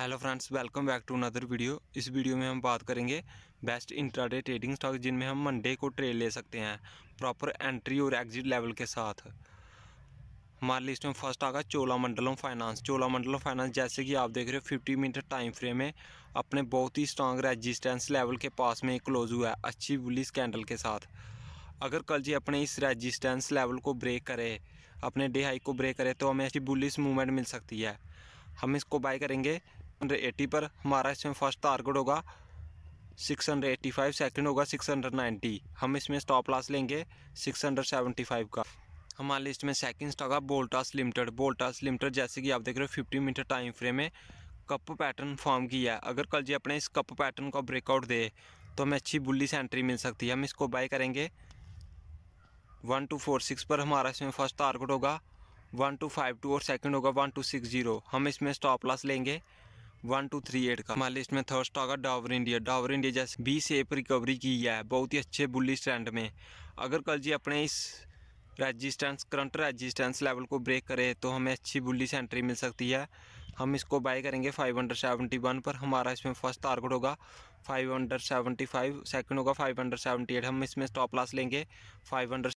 hello friends welcome back to another video इस video में हम बात करेंगे बेस्ट इंट्राडे ट्रेडिंग स्टॉक जिनमें हम मंडे को ट्रेड ले सकते हैं प्रॉपर एंट्री और एग्जिट लेवल के साथ हमारी लिस्ट में फर्स्ट आगा Cholamandalam finance Cholamandalam finance जैसे कि आप देख रहे हो फिफ्टी मिनट टाइम फ्रेम में अपने बहुत ही स्ट्रांग रेजिस्टेंस लेवल के पास में क्लोज हुआ है अच्छी बुलिस कैंडल के साथ अगर कल जी अपने इस रेजिस्टेंस लेवल को ब्रेक करे अपने डे हाई को ब्रेक करे तो हमें ऐसी बुलिस मूवमेंट मिल सकती है हम इसको बाय करेंगे 680 एटी पर हमारा इसमें फर्स्ट टारगेट होगा six hundred eighty five second होगा सिक्स हंड्रेड नाइन्टी हम इसमें स्टॉप लॉस लेंगे सिक्स हंड्रेड सेवेंटी फाइव का हमारे लिस्ट में सेकंड स्टॉक है बोल्टास लिमिटेड बोल्टास लिमिटेड जैसे कि आप देख रहे हो फिफ्टी मीटर टाइम फ्रेम में कप पैटर्न फॉर्म किया है अगर कल जी अपने इस कप पैटर्न को ब्रेकआउट दे तो हमें अच्छी बुलिस एंट्री मिल सकती है हम इसको बाई करेंगे वन टू फोर सिक्स पर हमारा इसमें फर्स्ट टारगेट होगा वन टू फाइव टू और सेकंड होगा वन टू सिक्स जीरो हम इसमें स्टॉप लॉस लेंगे वन टू थ्री एट का हमारे लिस्ट में थर्ड स्टॉक है डावर इंडिया डावर इंडिया जैसे बीस एप रिकवरी की है बहुत ही अच्छे बुल्ली ट्रेंड में अगर कल जी अपने इस रेजिस्टेंस करंट रेजिस्टेंस लेवल को ब्रेक करे तो हमें अच्छी बुलिस एंट्री मिल सकती है हम इसको बाई करेंगे फाइव हंड्रेड सेवेंटी वन पर हमारा इसमें फर्स्ट टारगेट होगा five hundred seventy five second होगा फाइव हंड्रेड सेवेंटी एट हम इसमें स्टॉप लॉस लेंगे फाइव हंड्रेड